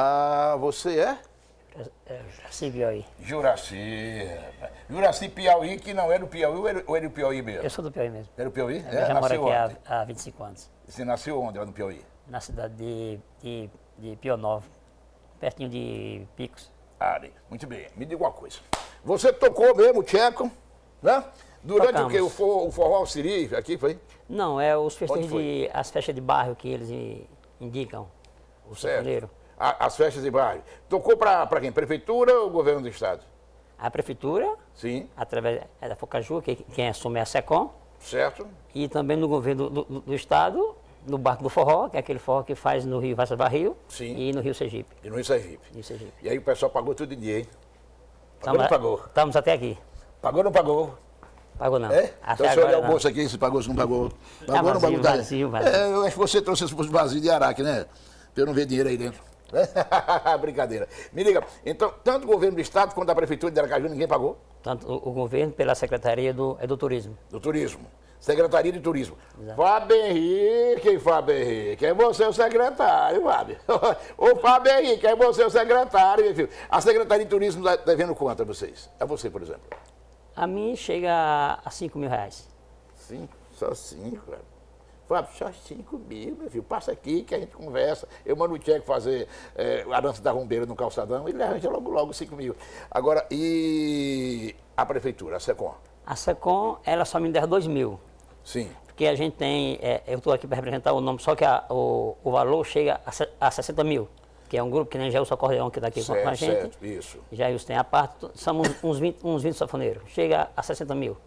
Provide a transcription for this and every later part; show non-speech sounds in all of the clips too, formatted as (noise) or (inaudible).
Ah, você é? é, é Juraci Piauí. Juraci. Juraci Piauí, que não era é do Piauí ou era, ou era do Piauí mesmo? Eu sou do Piauí mesmo. Era do Piauí? Eu é, já moro aqui há, há 25 anos. Você nasceu onde, lá no Piauí? Na cidade de, de, de pertinho de Picos. Ah, muito bem. Me diga uma coisa. Você tocou mesmo tcheco, né? Durante Tocamos. o que? O, for, o forró Siri aqui, foi? Não, é os festões de, as festas de bairro que eles indicam. O certo a, as festas de baile. Tocou para quem? Prefeitura ou governo do estado? A prefeitura. Sim. Através é da Focaju, que, quem assume é a SECOM. Certo. E também no governo do, do, do estado, no Barco do Forró, que é aquele forró que faz no Rio Vasco Barril Sim. e no Rio Sergipe. E no Rio Sergipe. Rio Sergipe. E aí o pessoal pagou tudo em dia, hein? Pagou estamos, pagou? Estamos até aqui. Pagou ou não pagou? Pagou não. É? Até então, se olhar o bolso aqui, se pagou, se não pagou. Tá pagou ou não pagou? Vazio, tá. vazio, vazio. É, eu acho que você trouxe esse bolso vazio de Araque, né? Para eu não ver dinheiro aí dentro. (laughs) Brincadeira. Me liga, então, tanto o governo do Estado quanto a Prefeitura de Aracaju, ninguém pagou? Tanto o, governo pela Secretaria do, é do Turismo. Do Turismo. Secretaria de Turismo. Fábio Henrique, Fábio Henrique, é você o secretário, Fábio. (laughs) Ô, Fábio Henrique, é você o secretário, meu filho. A Secretaria de Turismo está devendo quanto a vocês? A você, por exemplo. A mim chega a 5 mil reais. Sim, Só cinco, cara. Fábio, chatinho mil, meu filho. Passa aqui que a gente conversa. Eu mando o Tcheco fazer é, a dança da rombeira no calçadão, ele arranja logo, logo 5 mil. Agora, e a prefeitura, a SECOM? A SECOM, ela só me der 2 mil. Sim. Porque a gente tem, é, eu estou aqui para representar o nome, só que a, o, o valor chega a, a 60 mil que é um grupo que nem Jailson Acordeão, que está aqui certo, com a gente. Certo, isso. Jailson tem a parte, somos uns 20, uns 20 sanfoneiros. Chega a 60 mil.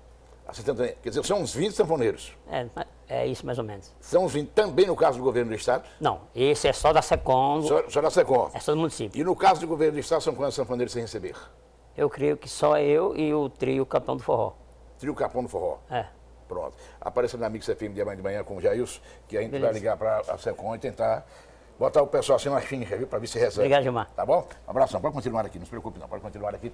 A 60 mil. Quer dizer, são uns 20 safoneiros. É, mas é isso mais ou menos. São os também no caso do governo do Estado? Não, esse é só da SECOM. Só, só da SECOM? É só do município. E no caso do governo do Estado, são quantos sanfoneiros sem receber? Eu creio que só eu e o trio Capão do Forró. Trio Capão do Forró? É. Pronto. Apareça na Mix FM de amanhã de manhã com o Jailson, que a gente Beleza. vai ligar para a SECOM e tentar botar o pessoal assim na chincha, viu, para ver se resolve. Obrigado, Gilmar. Tá bom? Um abraço. Não, pode continuar aqui, não se preocupe não, pode continuar aqui.